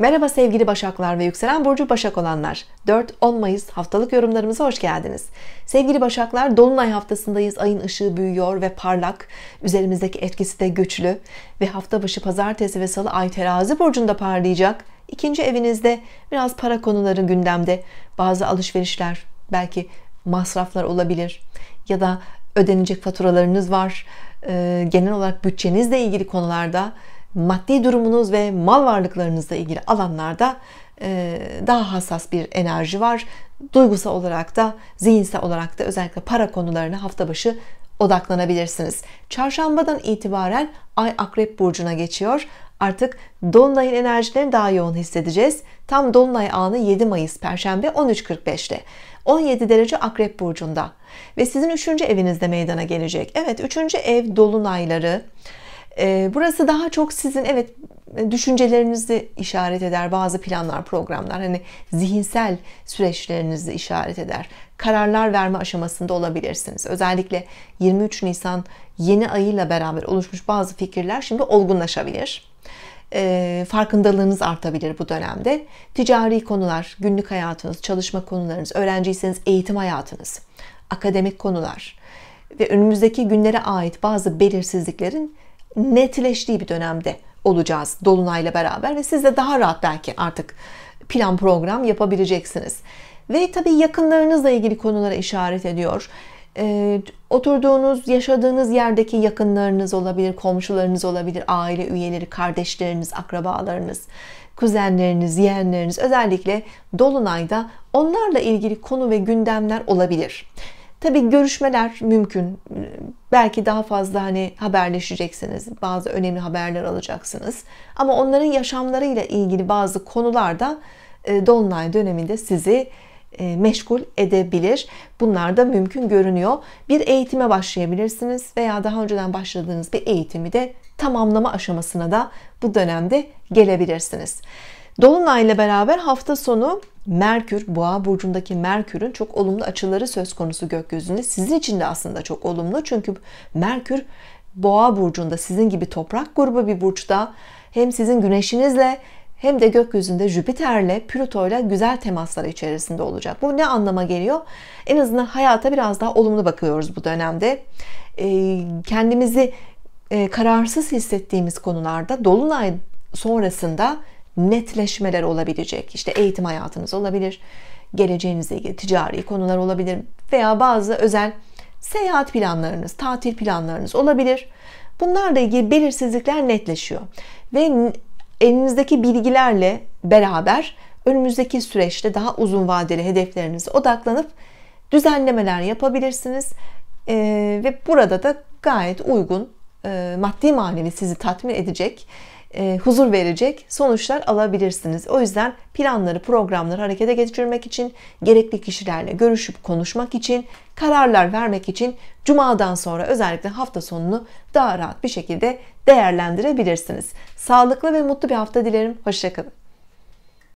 Merhaba sevgili Başaklar ve Yükselen Burcu Başak olanlar. 4-10 Mayıs haftalık yorumlarımıza hoş geldiniz. Sevgili Başaklar, Dolunay haftasındayız. Ayın ışığı büyüyor ve parlak. Üzerimizdeki etkisi de güçlü. Ve hafta başı pazartesi ve salı Ay terazi burcunda parlayacak. İkinci evinizde biraz para konuları gündemde. Bazı alışverişler, belki masraflar olabilir. Ya da ödenecek faturalarınız var. Ee, genel olarak bütçenizle ilgili konularda maddi durumunuz ve mal varlıklarınızla ilgili alanlarda e, daha hassas bir enerji var. Duygusal olarak da, zihinsel olarak da özellikle para konularına hafta başı odaklanabilirsiniz. Çarşambadan itibaren Ay Akrep Burcu'na geçiyor. Artık Dolunay'ın enerjilerini daha yoğun hissedeceğiz. Tam Dolunay anı 7 Mayıs Perşembe 13.45'te. 17 derece Akrep Burcu'nda. Ve sizin 3. evinizde meydana gelecek. Evet 3. ev Dolunayları, ee, burası daha çok sizin evet düşüncelerinizi işaret eder bazı planlar programlar hani zihinsel süreçlerinizi işaret eder kararlar verme aşamasında olabilirsiniz özellikle 23 Nisan yeni ayıyla beraber oluşmuş bazı fikirler şimdi olgunlaşabilir ee, farkındalığınız artabilir bu dönemde ticari konular günlük hayatınız çalışma konularınız öğrenciyseniz eğitim hayatınız akademik konular ve önümüzdeki günlere ait bazı belirsizliklerin netleştiği bir dönemde olacağız dolunayla beraber ve siz de daha rahat belki artık plan program yapabileceksiniz. Ve tabii yakınlarınızla ilgili konulara işaret ediyor. Ee, oturduğunuz, yaşadığınız yerdeki yakınlarınız olabilir, komşularınız olabilir, aile üyeleri, kardeşleriniz, akrabalarınız, kuzenleriniz, yeğenleriniz özellikle Dolunay'da onlarla ilgili konu ve gündemler olabilir. Tabii görüşmeler mümkün. Belki daha fazla hani haberleşeceksiniz. Bazı önemli haberler alacaksınız. Ama onların yaşamlarıyla ilgili bazı konularda e, dolunay döneminde sizi e, meşgul edebilir. Bunlar da mümkün görünüyor. Bir eğitime başlayabilirsiniz veya daha önceden başladığınız bir eğitimi de tamamlama aşamasına da bu dönemde gelebilirsiniz. Dolunayla beraber hafta sonu Merkür, Boğa burcundaki Merkür'ün çok olumlu açıları söz konusu gökyüzünde. Sizin için de aslında çok olumlu. Çünkü Merkür Boğa burcunda sizin gibi toprak grubu bir burçta hem sizin güneşinizle hem de gökyüzünde Jüpiter'le Plüto'yla güzel temaslar içerisinde olacak. Bu ne anlama geliyor? En azından hayata biraz daha olumlu bakıyoruz bu dönemde. Ee, kendimizi e, kararsız hissettiğimiz konularda dolunay sonrasında netleşmeler olabilecek. İşte eğitim hayatınız olabilir, geleceğinizle ilgili ticari konular olabilir veya bazı özel seyahat planlarınız, tatil planlarınız olabilir. Bunlarla ilgili belirsizlikler netleşiyor ve elinizdeki bilgilerle beraber önümüzdeki süreçte daha uzun vadeli hedeflerinize odaklanıp düzenlemeler yapabilirsiniz ee, ve burada da gayet uygun e, maddi manevi sizi tatmin edecek e, huzur verecek sonuçlar alabilirsiniz. O yüzden planları, programları harekete geçirmek için, gerekli kişilerle görüşüp konuşmak için, kararlar vermek için cumadan sonra özellikle hafta sonunu daha rahat bir şekilde değerlendirebilirsiniz. Sağlıklı ve mutlu bir hafta dilerim. Hoşçakalın.